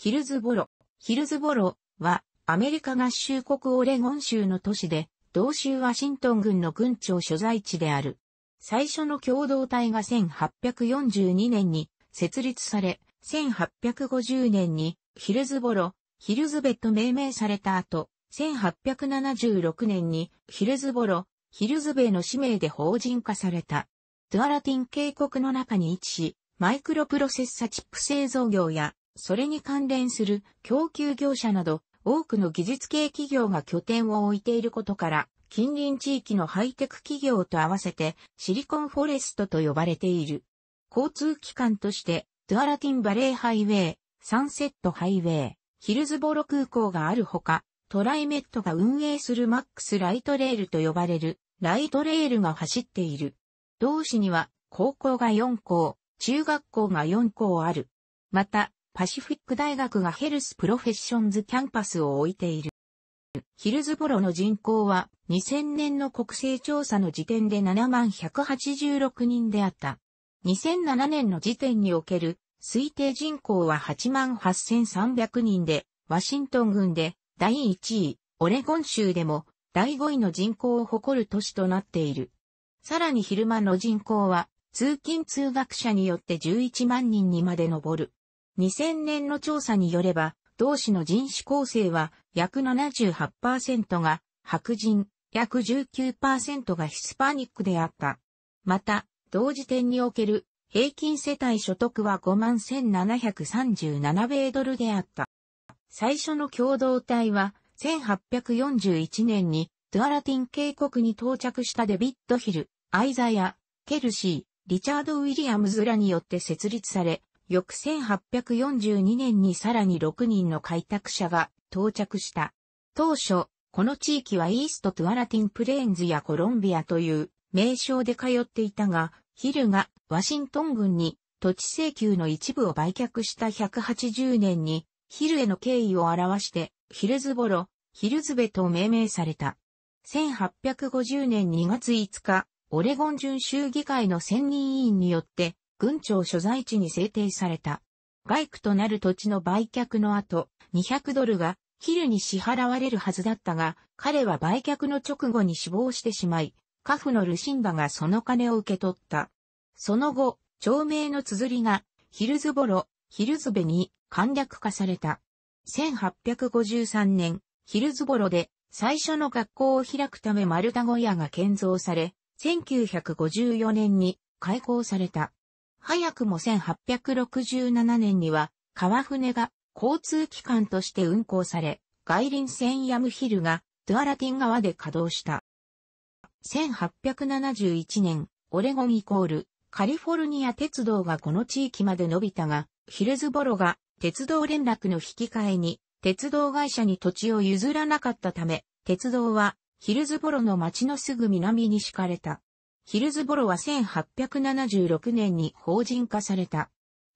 ヒルズボロ。ヒルズボロはアメリカ合衆国オレゴン州の都市で、同州ワシントン郡の郡庁所在地である。最初の共同体が1842年に設立され、1850年にヒルズボロ、ヒルズベと命名された後、1876年にヒルズボロ、ヒルズベの氏名で法人化された。ドゥアラティン渓谷の中に位置し、マイクロプロセッサチップ製造業やそれに関連する供給業者など多くの技術系企業が拠点を置いていることから、近隣地域のハイテク企業と合わせてシリコンフォレストと呼ばれている。交通機関として、トゥアラティンバレーハイウェイ、サンセットハイウェイ、ヒルズボロ空港があるほか、トライメットが運営するマックスライトレールと呼ばれるライトレールが走っている。同市には高校が4校、中学校が4校ある。また、パシフィック大学がヘルスプロフェッションズキャンパスを置いている。ヒルズボロの人口は2000年の国勢調査の時点で7万1 8 6人であった。2007年の時点における推定人口は88,300人で、ワシントン郡で第1位、オレゴン州でも第5位の人口を誇る都市となっている。さらに昼間の人口は通勤通学者によって11万人にまで上る。2000年の調査によれば、同市の人種構成は約78%が白人、約19%がヒスパニックであった。また、同時点における平均世帯所得は51,737米ドルであった。最初の共同体は1841年にドゥアラティン渓谷に到着したデビッド・ヒル、アイザヤ、ケルシー、リチャード・ウィリアムズらによって設立され、翌1842年にさらに6人の開拓者が到着した。当初、この地域はイースト・トゥアラティン・プレーンズやコロンビアという名称で通っていたが、ヒルがワシントン軍に土地請求の一部を売却した180年に、ヒルへの敬意を表して、ヒルズボロ、ヒルズベと命名された。1850年2月5日、オレゴン準州議会の専任委員によって、軍庁所在地に制定された。外区となる土地の売却の後、200ドルがヒルに支払われるはずだったが、彼は売却の直後に死亡してしまい、カフのルシンバがその金を受け取った。その後、町名の綴りがヒルズボロ、ヒルズベに簡略化された。1853年、ヒルズボロで最初の学校を開くため丸太小屋が建造され、1954年に開校された。早くも1867年には、川船が交通機関として運行され、外輪線ヤムヒルがドゥアラティン川で稼働した。1871年、オレゴンイコールカリフォルニア鉄道がこの地域まで伸びたが、ヒルズボロが鉄道連絡の引き換えに鉄道会社に土地を譲らなかったため、鉄道はヒルズボロの町のすぐ南に敷かれた。ヒルズボロは1876年に法人化された。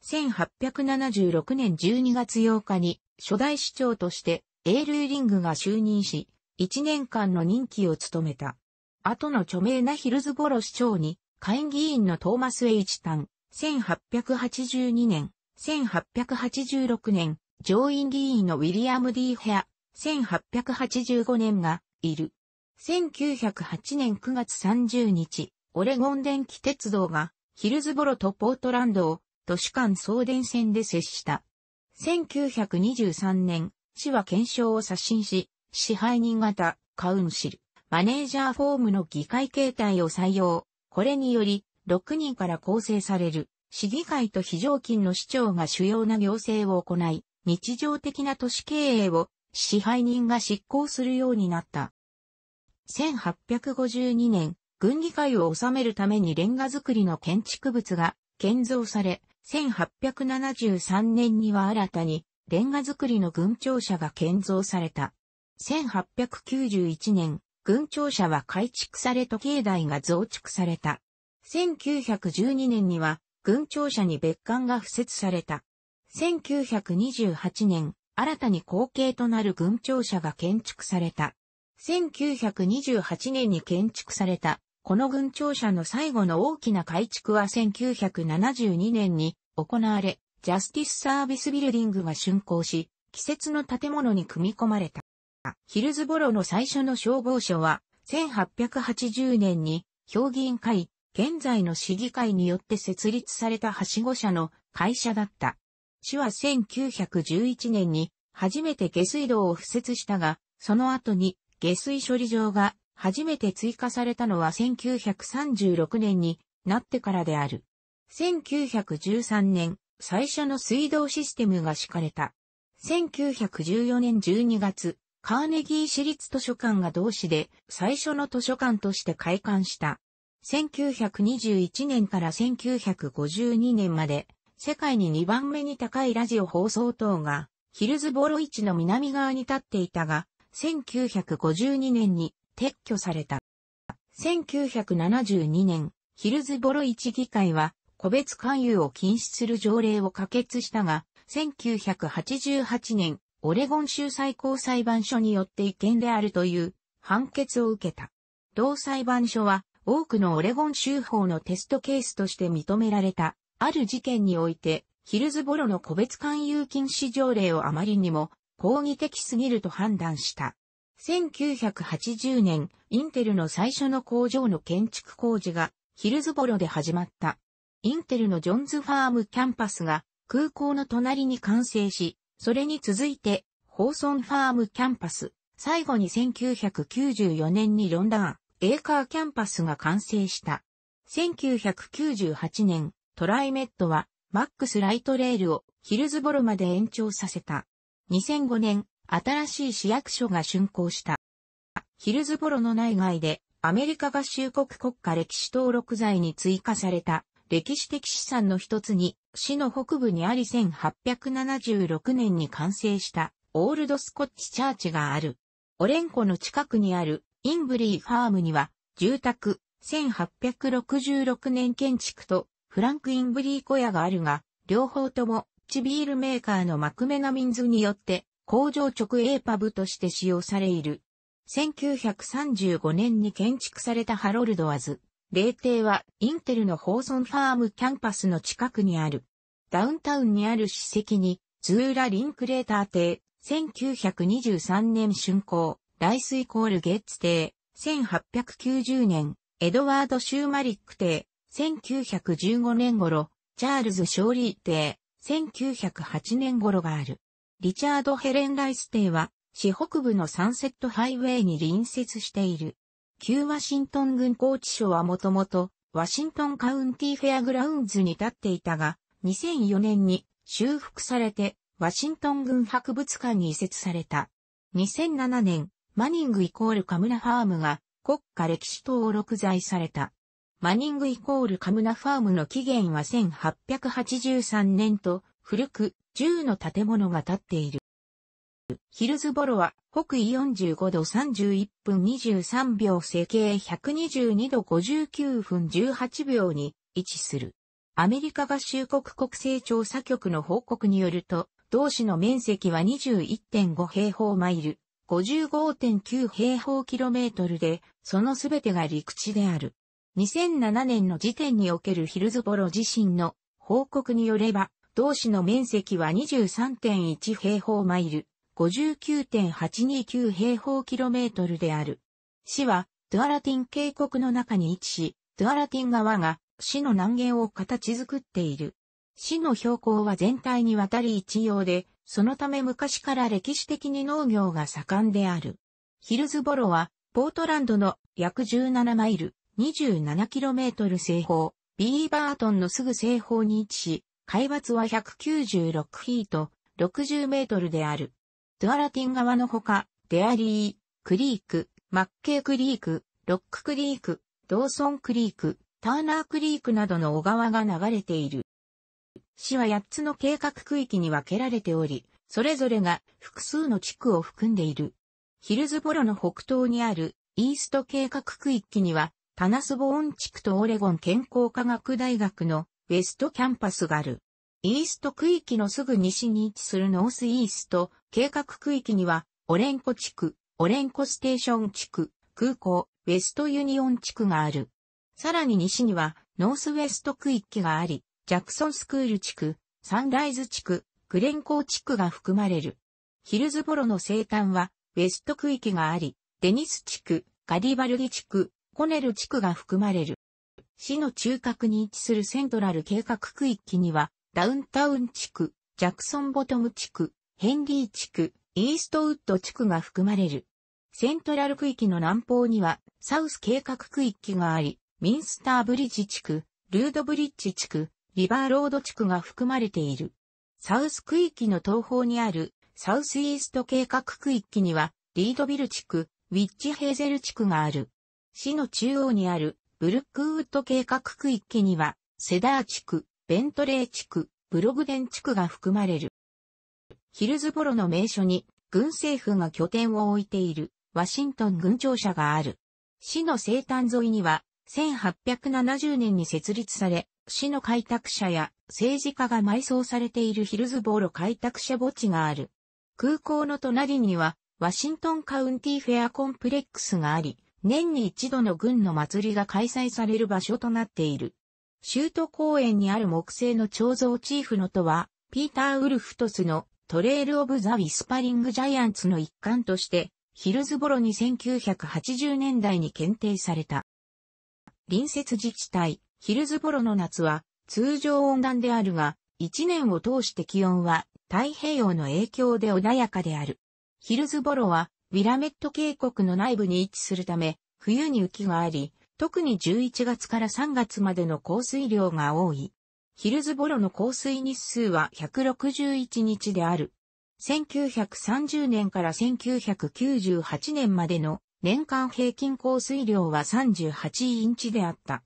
1876年12月8日に初代市長としてエール・ーリングが就任し、1年間の任期を務めた。後の著名なヒルズボロ市長に、下院議員のトーマス・エイチタン、1882年、1886年、上院議員のウィリアム・ディー・ヘア、1885年が、いる。1908年9月30日、オレゴン電気鉄道がヒルズボロとポートランドを都市間送電線で接した。1923年、市は検証を刷新し、支配人型、カウンシル、マネージャーフォームの議会形態を採用。これにより、6人から構成される、市議会と非常勤の市長が主要な行政を行い、日常的な都市経営を支配人が執行するようになった。1852年、軍議会を収めるためにレンガ造りの建築物が建造され、1873年には新たにレンガ造りの軍庁舎が建造された。1891年、軍庁舎は改築され時計台が増築された。1912年には軍庁舎に別館が付設された。1928年、新たに後継となる軍庁舎が建築された。1928年に建築されたこの軍庁舎の最後の大きな改築は1972年に行われ、ジャスティスサービスビルディングが竣工し、季節の建物に組み込まれた。ヒルズボロの最初の消防署は、1880年に評議員会、現在の市議会によって設立されたはしご社の会社だった。市は1911年に初めて下水道を敷設したが、その後に下水処理場が初めて追加されたのは1936年になってからである。1913年、最初の水道システムが敷かれた。1914年12月、カーネギー市立図書館が同市で最初の図書館として開館した。1921年から1952年まで、世界に2番目に高いラジオ放送塔が、ヒルズボロ市の南側に立っていたが、1952年に撤去された。1972年、ヒルズボロ一議会は、個別勧誘を禁止する条例を可決したが、1988年、オレゴン州最高裁判所によって違憲であるという判決を受けた。同裁判所は、多くのオレゴン州法のテストケースとして認められた、ある事件において、ヒルズボロの個別勧誘禁止条例をあまりにも、抗議的すぎると判断した。1980年、インテルの最初の工場の建築工事がヒルズボロで始まった。インテルのジョンズファームキャンパスが空港の隣に完成し、それに続いて、ホーソンファームキャンパス、最後に1994年にロンダーン、エーカーキャンパスが完成した。1998年、トライメットは、マックスライトレールをヒルズボロまで延長させた。2005年、新しい市役所が竣工した。ヒルズボロの内外でアメリカ合衆国国家歴史登録財に追加された歴史的資産の一つに、市の北部にあり1876年に完成したオールドスコッチチャーチがある。オレンコの近くにあるインブリーファームには、住宅、1866年建築とフランク・インブリー小屋があるが、両方ともチビールメーカーのマクメナミンズによって工場直営パブとして使用されいる。1935年に建築されたハロルドアズ、霊邸はインテルのホーソンファームキャンパスの近くにある。ダウンタウンにある史跡に、ズーラ・リンクレーター邸、1923年竣工、ライスイコールゲッツ邸、1890年、エドワード・シューマリック邸、1915年頃、チャールズ・ショーリー邸、1908年頃がある。リチャード・ヘレンライス邸は、市北部のサンセットハイウェイに隣接している。旧ワシントン軍拘置所はもともと、ワシントンカウンティフェアグラウンズに立っていたが、2004年に修復されて、ワシントン軍博物館に移設された。2007年、マニングイコールカムナファームが国家歴史登録在された。マニングイコールカムナファームの起源は1883年と古く10の建物が建っている。ヒルズボロは北緯45度31分23秒西経122度59分18秒に位置する。アメリカ合衆国国勢調査局の報告によると、同市の面積は21.5平方マイル、55.9平方キロメートルで、そのすべてが陸地である。2007年の時点におけるヒルズボロ自身の報告によれば、同市の面積は23.1平方マイル、59.829平方キロメートルである。市は、ドゥアラティン渓谷の中に位置し、ドゥアラティン川が市の南限を形作っている。市の標高は全体にわたり一様で、そのため昔から歴史的に農業が盛んである。ヒルズボロは、ポートランドの約17マイル、2 7トル西方、ビーバートンのすぐ西方に位置し、海抜は196フィート、60メートルである。ドゥアラティン川のほか、デアリー、クリーク、マッケークリーク、ロッククリーク、ドーソンクリーク、ターナークリークなどの小川が流れている。市は8つの計画区域に分けられており、それぞれが複数の地区を含んでいる。ヒルズボロの北東にあるイースト計画区域には、タナスボーン地区とオレゴン健康科学大学のウェストキャンパスがある。イースト区域のすぐ西に位置するノースイースト計画区域には、オレンコ地区、オレンコステーション地区、空港、ウェストユニオン地区がある。さらに西には、ノースウェスト区域があり、ジャクソンスクール地区、サンライズ地区、クレンコー地区が含まれる。ヒルズボロの西端は、ウェスト区域があり、デニス地区、ガディバルギ地区、コネル地区が含まれる。市の中核に位置するセントラル計画区域には、ダウンタウン地区、ジャクソンボトム地区、ヘンリー地区、イーストウッド地区が含まれる。セントラル区域の南方には、サウス計画区域があり、ミンスターブリッジ地区、ルードブリッジ地区、リバーロード地区が含まれている。サウス区域の東方にある、サウスイースト計画区域には、リードビル地区、ウィッチヘーゼル地区がある。市の中央にある、ブルックウッド計画区域には、セダー地区、ベントレー地区、ブログデン地区が含まれる。ヒルズボロの名所に、軍政府が拠点を置いている、ワシントン軍庁舎がある。市の生誕沿いには、1870年に設立され、市の開拓者や政治家が埋葬されているヒルズボーロ開拓者墓地がある。空港の隣には、ワシントンカウンティフェアコンプレックスがあり、年に一度の軍の祭りが開催される場所となっている。州都公園にある木製の彫像チーフのとは、ピーター・ウルフトスのトレイル・オブ・ザ・ウィスパリング・ジャイアンツの一環として、ヒルズボロに1980年代に検定された。隣接自治体、ヒルズボロの夏は通常温暖であるが、一年を通して気温は太平洋の影響で穏やかである。ヒルズボロはウィラメット渓谷の内部に位置するため、冬に雨季があり、特に11月から3月までの降水量が多い。ヒルズボロの降水日数は161日である。1930年から1998年までの年間平均降水量は38インチであった。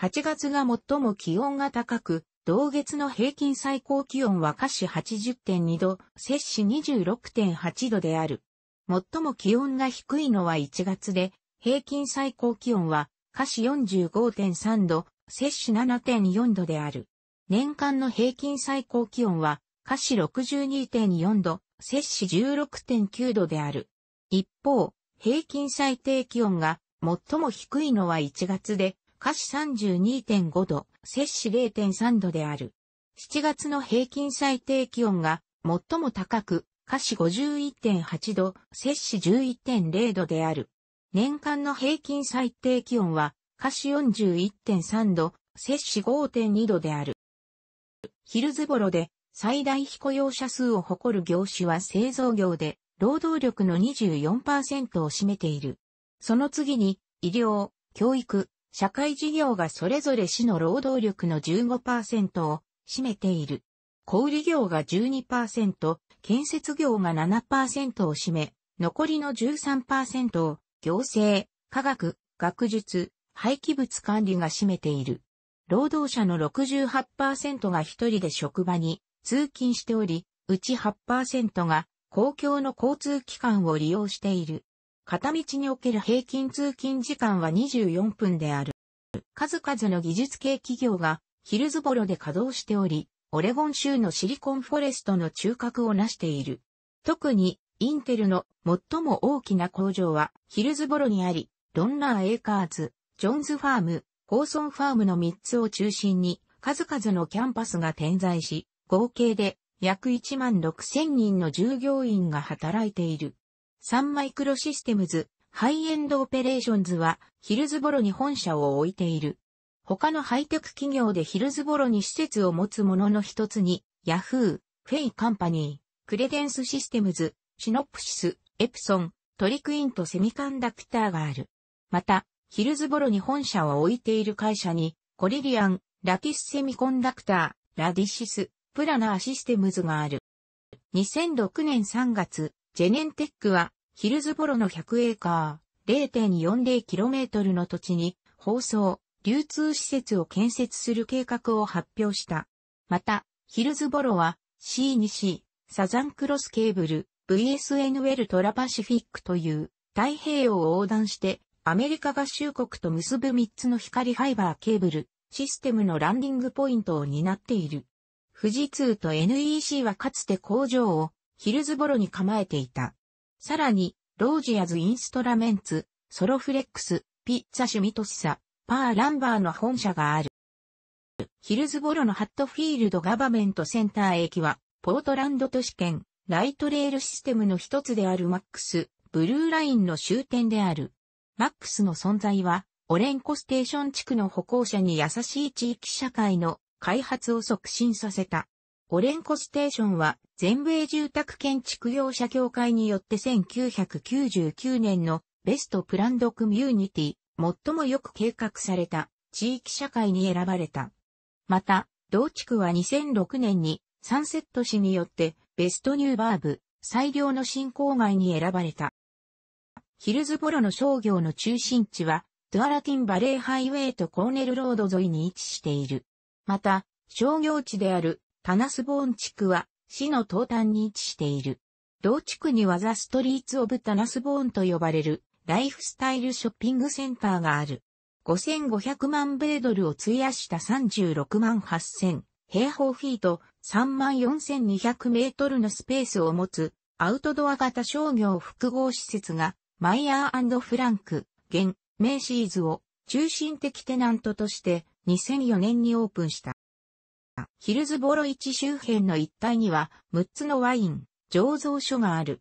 8月が最も気温が高く、同月の平均最高気温は下市80.2度、摂氏26.8度である。最も気温が低いのは1月で、平均最高気温は、華氏45.3度、摂氏7.4度である。年間の平均最高気温は、華氏62.4度、摂氏16.9度である。一方、平均最低気温が最も低いのは1月で、華氏32.5度、摂氏0.3度である。7月の平均最低気温が最も高く、華氏51.8度、摂氏11.0度である。年間の平均最低気温は、華氏41.3度、摂氏5.2度である。ヒルズボロで最大非雇用者数を誇る業種は製造業で、労働力の24%を占めている。その次に、医療、教育、社会事業がそれぞれ市の労働力の15%を占めている。小売業が12%、建設業が7%を占め、残りの13%を行政、科学、学術、廃棄物管理が占めている。労働者の68%が一人で職場に通勤しており、うち8%が公共の交通機関を利用している。片道における平均通勤時間は24分である。数々の技術系企業がヒルズボロで稼働しており、オレゴン州のシリコンフォレストの中核を成している。特に、インテルの最も大きな工場はヒルズボロにあり、ロンナー・エーカーズ、ジョンズ・ファーム、ホーソン・ファームの3つを中心に数々のキャンパスが点在し、合計で約1万6千人の従業員が働いている。サンマイクロシステムズ、ハイエンドオペレーションズはヒルズボロに本社を置いている。他のハイテク企業でヒルズボロに施設を持つものの一つに、ヤフー、フェイカンパニー、クレデンスシステムズ、シノプシス、エプソン、トリクインとセミカンダクターがある。また、ヒルズボロに本社を置いている会社に、コリリアン、ラティスセミコンダクター、ラディシス、プラナーシステムズがある。2006年3月、ジェネンテックは、ヒルズボロの100エーカー、0.40km の土地に、放送、流通施設を建設する計画を発表した。また、ヒルズボロは C2C、サザンクロスケーブル、VSN ウェルトラパシフィックという太平洋を横断してアメリカ合衆国と結ぶ3つの光ファイバーケーブルシステムのランディングポイントを担っている。富士通と NEC はかつて工場をヒルズボロに構えていた。さらに、ロージアズ・インストラメンツ、ソロフレックス、ピッツァ・シュミトスサ、パーランバーの本社がある。ヒルズボロのハットフィールドガバメントセンター駅は、ポートランド都市圏、ライトレールシステムの一つであるマックス、ブルーラインの終点である。マックスの存在は、オレンコステーション地区の歩行者に優しい地域社会の開発を促進させた。オレンコステーションは全米住宅建築業者協会によって1999年のベストプランドコミュニティ最もよく計画された地域社会に選ばれた。また、同地区は2006年にサンセット市によってベストニューバーブ最良の振興街に選ばれた。ヒルズボロの商業の中心地はドゥアラティンバレーハイウェイとコーネルロード沿いに位置している。また、商業地であるタナスボーン地区は市の東端に位置している。同地区にはザ・ストリーツ・オブ・タナスボーンと呼ばれるライフスタイルショッピングセンターがある。5500万米ドルを費やした36万8000平方フィート34200メートルのスペースを持つアウトドア型商業複合施設がマイヤーフランク、現、メイシーズを中心的テナントとして2004年にオープンした。ヒルズボロ市周辺の一帯には6つのワイン、醸造所がある。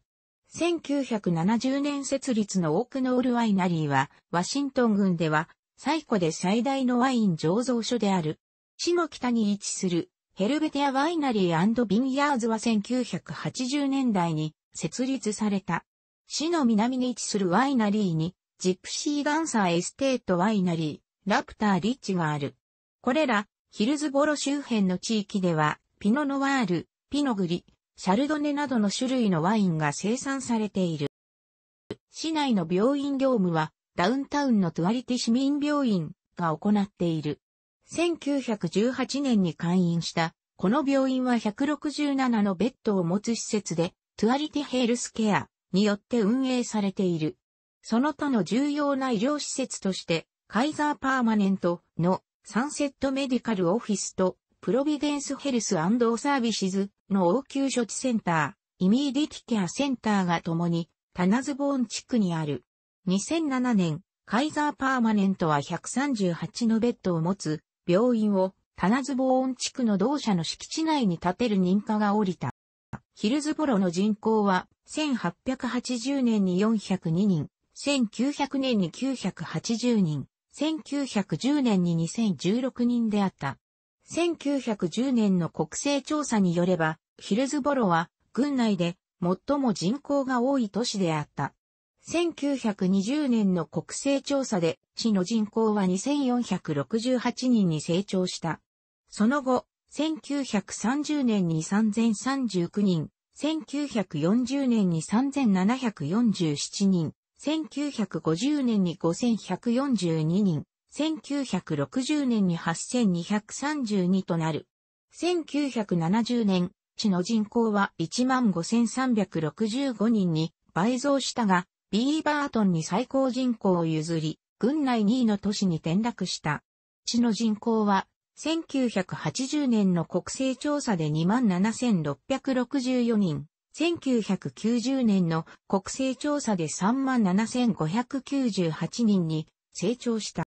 1970年設立のオークノールワイナリーは、ワシントン郡では、最古で最大のワイン醸造所である。市の北に位置する、ヘルベテアワイナリービンヤーズは1980年代に設立された。市の南に位置するワイナリーに、ジプシーダンサーエステートワイナリー、ラプターリッチがある。これら、ヒルズボロ周辺の地域では、ピノノワール、ピノグリ、シャルドネなどの種類のワインが生産されている。市内の病院業務は、ダウンタウンのトゥアリティ市民病院が行っている。1918年に開院した、この病院は167のベッドを持つ施設で、トゥアリティヘルスケアによって運営されている。その他の重要な医療施設として、カイザーパーマネントのサンセットメディカルオフィスとプロビデンスヘルスサービシズの応急処置センター、イミーディティケアセンターが共に、タナズボーン地区にある。2007年、カイザーパーマネントは138のベッドを持つ病院をタナズボーン地区の同社の敷地内に建てる認可が降りた。ヒルズボロの人口は1880年に402人、1900年に980人、1910年に2016人であった。1910年の国勢調査によれば、ヒルズボロは、軍内で最も人口が多い都市であった。1920年の国勢調査で、市の人口は2468人に成長した。その後、1930年に3039人、1940年に3747人、1950年に5142人、1960年に8232となる。1970年、地の人口は15,365人に倍増したが、ビーバートンに最高人口を譲り、軍内2位の都市に転落した。地の人口は、1980年の国勢調査で27,664人、1990年の国勢調査で37,598人に成長した。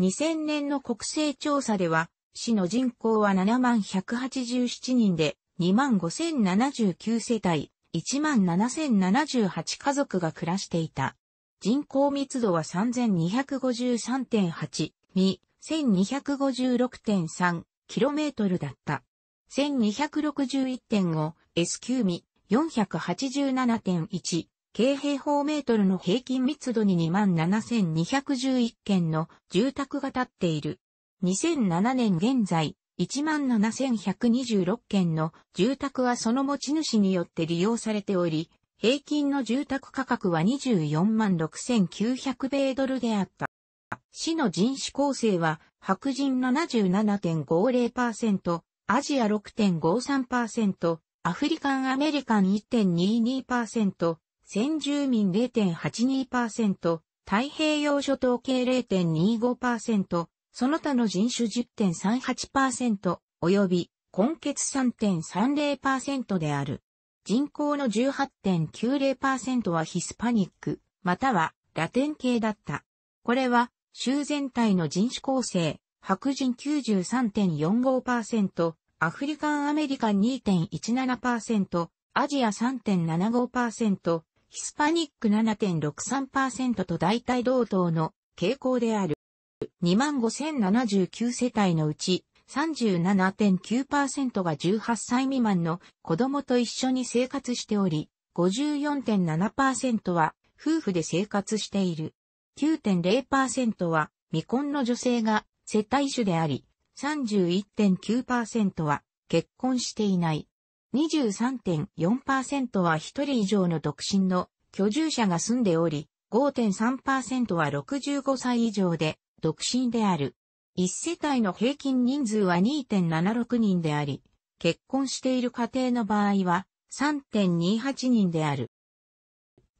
2000年の国勢調査では、市の人口は71,187人で、25,079世帯、17,078家族が暮らしていた。人口密度は3253.8ミ、1256.3キロメートルだった。1261.5 S 級ミ、487.1京平方メートルの平均密度に27,211件の住宅が建っている。2007年現在、17,126件の住宅はその持ち主によって利用されており、平均の住宅価格は246,900米ドルであった。市の人種構成は白人77.50%、アジア6.53%、アフリカンアメリカン1.22%、先住民0.82%、太平洋諸島系0.25%、その他の人種10.38%、及び、根血3.30%である。人口の18.90%はヒスパニック、またはラテン系だった。これは、州全体の人種構成、白人93.45%、アフリカンアメリカン2.17%、アジア3.75%、ヒスパニック7.63%と大体同等の傾向である。25,079世帯のうち37.9%が18歳未満の子供と一緒に生活しており、54.7%は夫婦で生活している。9.0%は未婚の女性が世帯主であり、31.9%は結婚していない。23.4%は1人以上の独身の居住者が住んでおり、5.3%は65歳以上で独身である。1世帯の平均人数は2.76人であり、結婚している家庭の場合は3.28人である。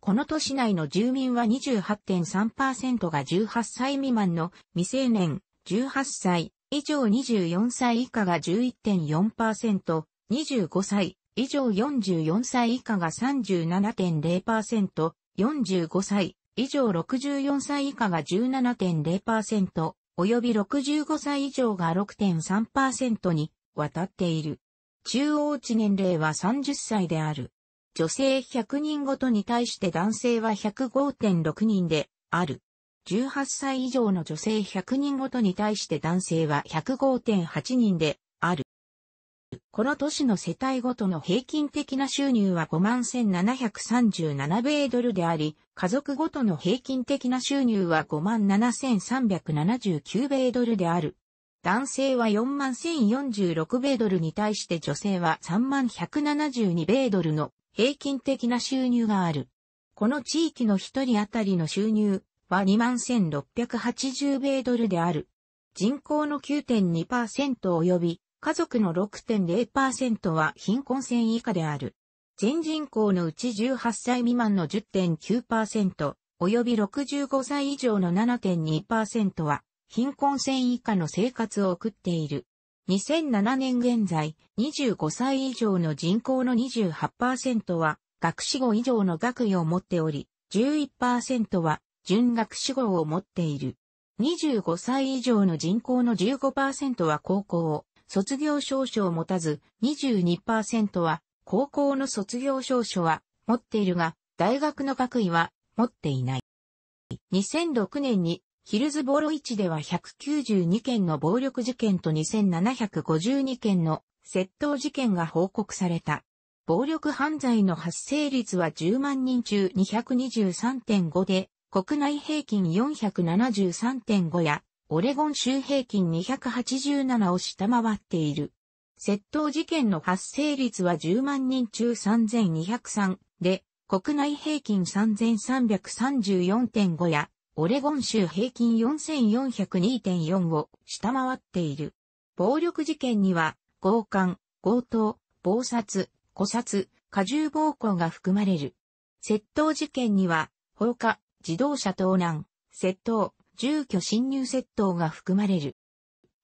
この都市内の住民は28.3%が18歳未満の未成年、18歳以上24歳以下が11.4%、25歳以上44歳以下が37.0%、45歳以上64歳以下が17.0%、及び65歳以上が6.3%に渡っている。中央値年齢は30歳である。女性100人ごとに対して男性は105.6人である。18歳以上の女性100人ごとに対して男性は105.8人でこの都市の世帯ごとの平均的な収入は51,737米ドルであり、家族ごとの平均的な収入は57,379米ドルである。男性は41,046米ドルに対して女性は31,172米ドルの平均的な収入がある。この地域の一人当たりの収入は21,680米ドルである。人口の9.2%及び家族の6.0%は貧困線以下である。全人口のうち18歳未満の10.9%、及び65歳以上の7.2%は、貧困線以下の生活を送っている。2007年現在、25歳以上の人口の28%は、学士号以上の学位を持っており、11%は、準学士号を持っている。25歳以上の人口の15%は高校、卒業証書を持たず、22%は、高校の卒業証書は持っているが、大学の学位は持っていない。2006年にヒルズボロ市では192件の暴力事件と2752件の窃盗事件が報告された。暴力犯罪の発生率は10万人中223.5で、国内平均473.5やオレゴン州平均287を下回っている。窃盗事件の発生率は10万人中3203で、国内平均3334.5や、オレゴン州平均4402.4を下回っている。暴力事件には、強姦、強盗、暴殺、誤殺、過重暴行が含まれる。窃盗事件には、放火、自動車盗難、窃盗、住居侵入窃盗が含まれる。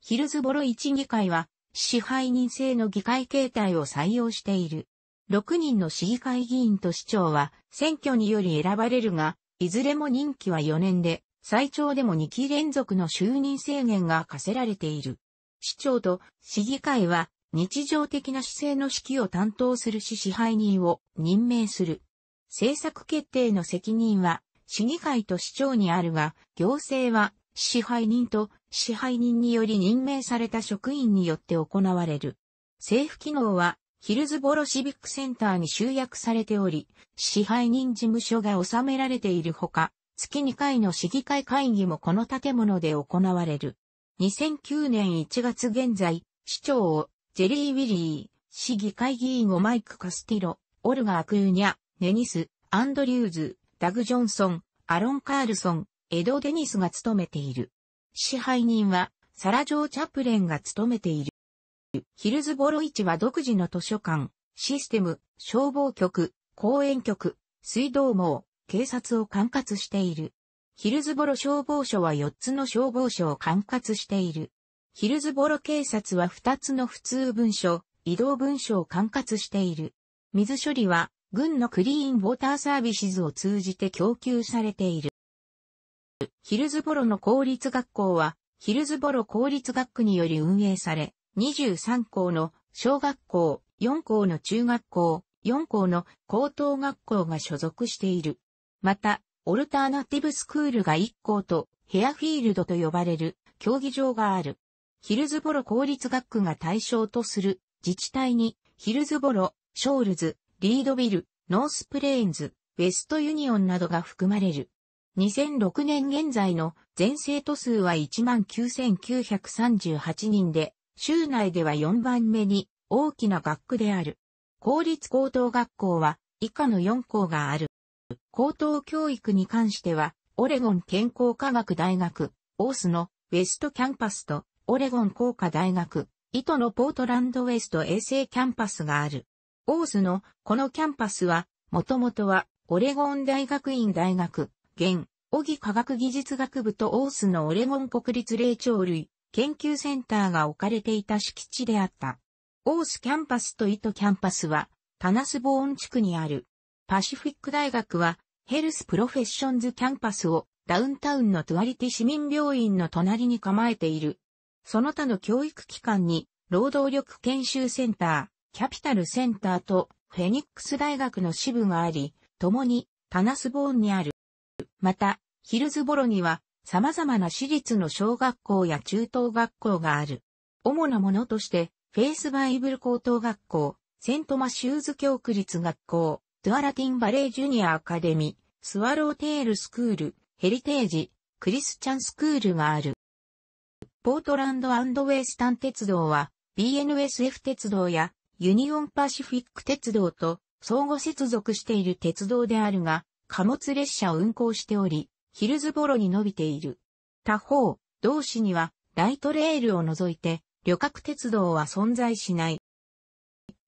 ヒルズボロ1議会は、支配人制の議会形態を採用している。6人の市議会議員と市長は選挙により選ばれるが、いずれも任期は4年で、最長でも2期連続の就任制限が課せられている。市長と市議会は日常的な市政の指揮を担当する市支配人を任命する。政策決定の責任は市議会と市長にあるが、行政は支配人と支配人により任命された職員によって行われる。政府機能はヒルズボロシビックセンターに集約されており、支配人事務所が収められているほか、月2回の市議会会議もこの建物で行われる。2009年1月現在、市長をジェリー・ウィリー、市議会議員をマイク・カスティロ、オルガアクーニャ、ネニス、アンドリューズ、ダグ・ジョンソン、アロン・カールソン、エド・デニスが務めている。支配人は、サラ・ジョー・チャプレンが務めている。ヒルズボロ市は独自の図書館、システム、消防局、公園局、水道網、警察を管轄している。ヒルズボロ消防署は4つの消防署を管轄している。ヒルズボロ警察は2つの普通文書、移動文書を管轄している。水処理は軍のクリーンウォーターサービスを通じて供給されている。ヒルズボロの公立学校は、ヒルズボロ公立学区により運営され、23校の小学校、4校の中学校、4校の高等学校が所属している。また、オルターナティブスクールが1校とヘアフィールドと呼ばれる競技場がある。ヒルズボロ公立学区が対象とする自治体にヒルズボロ、ショールズ、リードビル、ノースプレーンズ、ウェストユニオンなどが含まれる。2006年現在の全生徒数は19,938人で、州内では4番目に大きな学区である。公立高等学校は以下の4校がある。高等教育に関しては、オレゴン健康科学大学、オースのウェストキャンパスと、オレゴン工科大学、糸のポートランドウェスト衛星キャンパスがある。オースのこのキャンパスは、もともとはオレゴン大学院大学、現、小木科学技術学部とオースのオレゴン国立霊長類研究センターが置かれていた敷地であった。オースキャンパスとイトキャンパスは、タナスボーン地区にある。パシフィック大学は、ヘルスプロフェッションズキャンパスをダウンタウンのトゥアリティ市民病院の隣に構えている。その他の教育機関に、労働力研修センター、キャピタルセンターとフェニックス大学の支部があり、共にタナスボーンにある。また、ヒルズボロには様々な私立の小学校や中等学校がある。主なものとして、フェイスバイブル高等学校、セントマシューズ教区立学校、ドゥアラティンバレージュニアアカデミー、スワローテールスクール、ヘリテージ、クリスチャンスクールがある。ポートランドウェイスタン鉄道は BNSF 鉄道やユニオンパシフィック鉄道と相互接続している鉄道であるが、貨物列車を運行しており、ヒルズボロに伸びている。他方、同市にはライトレールを除いて旅客鉄道は存在しない。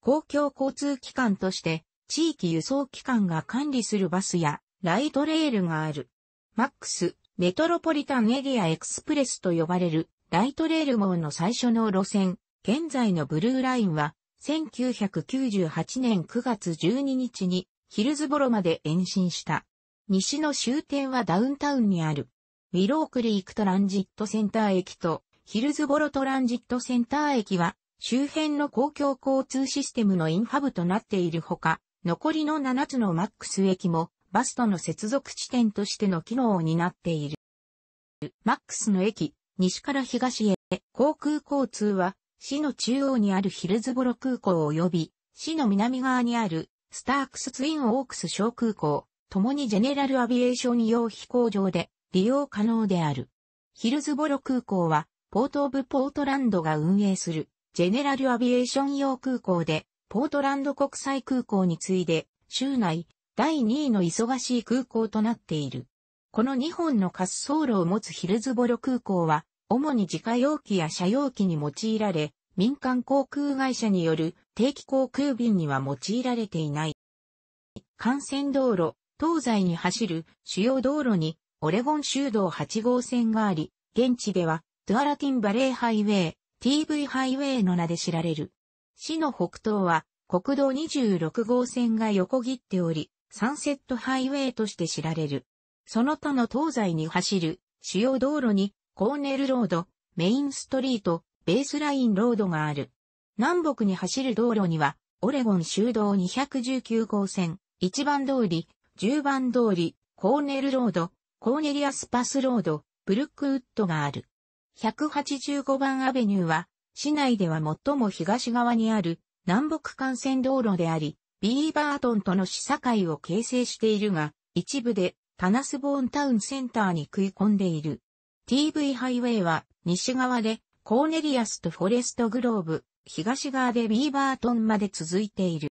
公共交通機関として地域輸送機関が管理するバスやライトレールがある。マックス、メトロポリタンエリアエクスプレスと呼ばれるライトレール網の最初の路線、現在のブルーラインは1998年9月12日にヒルズボロまで延伸した。西の終点はダウンタウンにある。ウィロークリークトランジットセンター駅とヒルズボロトランジットセンター駅は周辺の公共交通システムのインハブとなっているほか、残りの7つのマックス駅もバスとの接続地点としての機能を担っている。マックスの駅、西から東へ、航空交通は市の中央にあるヒルズボロ空港及び、市の南側にある、スタークスツインオークス小空港、ともにジェネラルアビエーション用飛行場で利用可能である。ヒルズボロ空港は、ポート・オブ・ポートランドが運営する、ジェネラルアビエーション用空港で、ポートランド国際空港に次いで、州内、第2位の忙しい空港となっている。この2本の滑走路を持つヒルズボロ空港は、主に自家用機や車用機に用いられ、民間航空会社による定期航空便には用いられていない。幹線道路、東西に走る主要道路にオレゴン州道8号線があり、現地ではトゥアラティンバレーハイウェイ、TV ハイウェイの名で知られる。市の北東は国道26号線が横切っており、サンセットハイウェイとして知られる。その他の東西に走る主要道路にコーネルロード、メインストリート、ベースラインロードがある。南北に走る道路には、オレゴン州道219号線、1番通り、10番通り、コーネルロード、コーネリアスパスロード、ブルックウッドがある。185番アベニューは、市内では最も東側にある南北幹線道路であり、ビーバートンとの市境を形成しているが、一部でタナスボーンタウンセンターに食い込んでいる。TV ハイウェイは西側でコーネリアスとフォレストグローブ、東側でビーバートンまで続いている。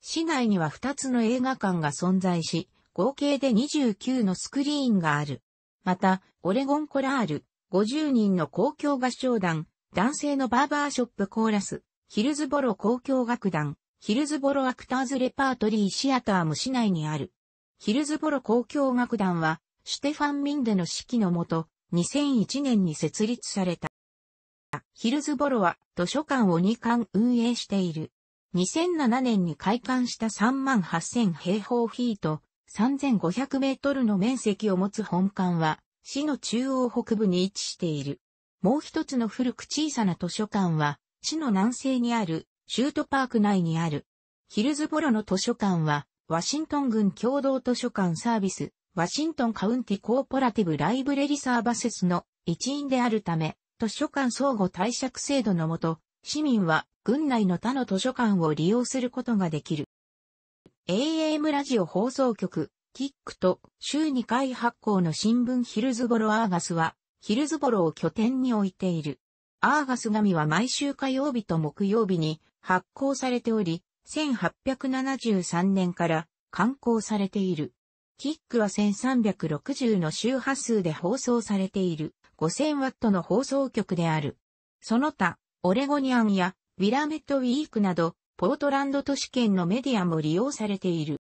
市内には2つの映画館が存在し、合計で29のスクリーンがある。また、オレゴンコラール、50人の公共合唱団、男性のバーバーショップコーラス、ヒルズボロ公共楽団、ヒルズボロアクターズレパートリーシアターも市内にある。ヒルズボロ公共楽団は、シュテファン・ミンデの指揮のもと、2001年に設立された。ヒルズボロは図書館を2館運営している。2007年に開館した3 8000平方フィート、3500メートルの面積を持つ本館は、市の中央北部に位置している。もう一つの古く小さな図書館は、市の南西にある、シュートパーク内にある。ヒルズボロの図書館は、ワシントン郡共同図書館サービス、ワシントンカウンティコーポラティブライブレリサーバセスの一員であるため、図書館相互貸借制度のもと、市民は郡内の他の図書館を利用することができる。AM ラジオ放送局、キックと週2回発行の新聞ヒルズボロアーガスは、ヒルズボロを拠点に置いている。アーガス紙は毎週火曜日と木曜日に発行されており、1873年から刊行されている。キックは1360の周波数で放送されている 5000W の放送局である。その他、オレゴニアンやウィラメットウィークなど、ポートランド都市圏のメディアも利用されている。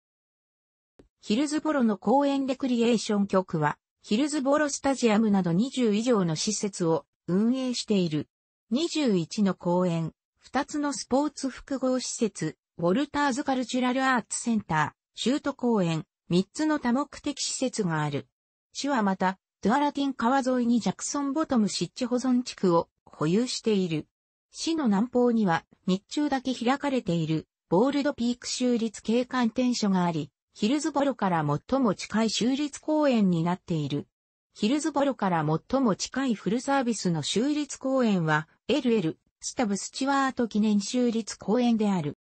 ヒルズボロの公園レクリエーション局は、ヒルズボロスタジアムなど20以上の施設を運営している。21の公園、2つのスポーツ複合施設、ウォルターズカルチュラルアーツセンター、シュート公園、三つの多目的施設がある。市はまた、ドゥアラティン川沿いにジャクソンボトム湿地保存地区を保有している。市の南方には日中だけ開かれているボールドピーク州立景観天所があり、ヒルズボロから最も近い州立公園になっている。ヒルズボロから最も近いフルサービスの州立公園は LL スタブ・スチュワート記念州立公園である。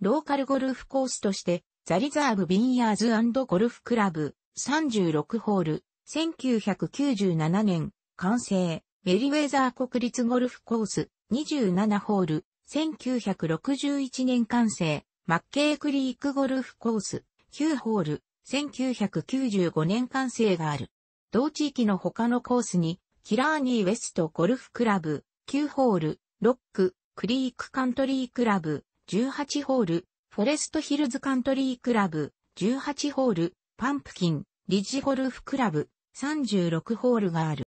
ローカルゴルフコースとしてザリザーブ・ビンヤーズゴルフクラブ、36ホール、1997年、完成、メリウェザー国立ゴルフコース、27ホール、1961年完成、マッケー・クリークゴルフコース、9ホール、1995年完成がある。同地域の他のコースに、キラーニーウェストゴルフクラブ、9ホール、ロック、クリークカントリークラブ、18ホール、フォレストヒルズカントリークラブ、18ホール、パンプキン、リッジゴルフクラブ、36ホールがある。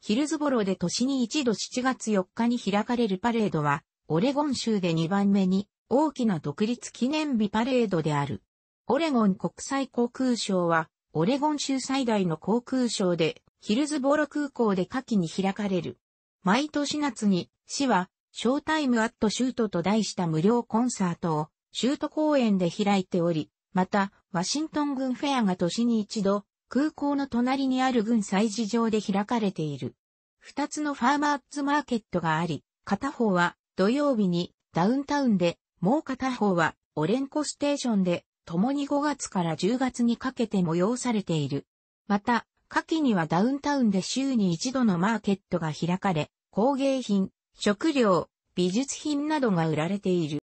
ヒルズボロで年に一度7月4日に開かれるパレードは、オレゴン州で2番目に大きな独立記念日パレードである。オレゴン国際航空省は、オレゴン州最大の航空省で、ヒルズボロ空港で夏季に開かれる。毎年夏に、市は、ショータイムアットシュートと題した無料コンサートを州都公園で開いており、また、ワシントン軍フェアが年に一度、空港の隣にある軍祭事場で開かれている。二つのファーマーズマーケットがあり、片方は土曜日にダウンタウンで、もう片方はオレンコステーションで、共に5月から10月にかけて催されている。また、夏季にはダウンタウンで週に一度のマーケットが開かれ、工芸品、食料、美術品などが売られている。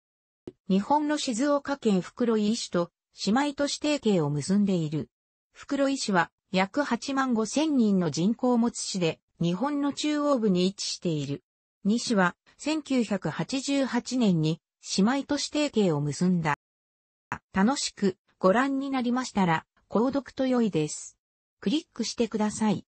日本の静岡県袋井市と姉妹都市提携を結んでいる。袋井市は約8万5千人の人口を持つ市で、日本の中央部に位置している。西は1988年に姉妹都市提携を結んだ。楽しくご覧になりましたら、購読と良いです。クリックしてください。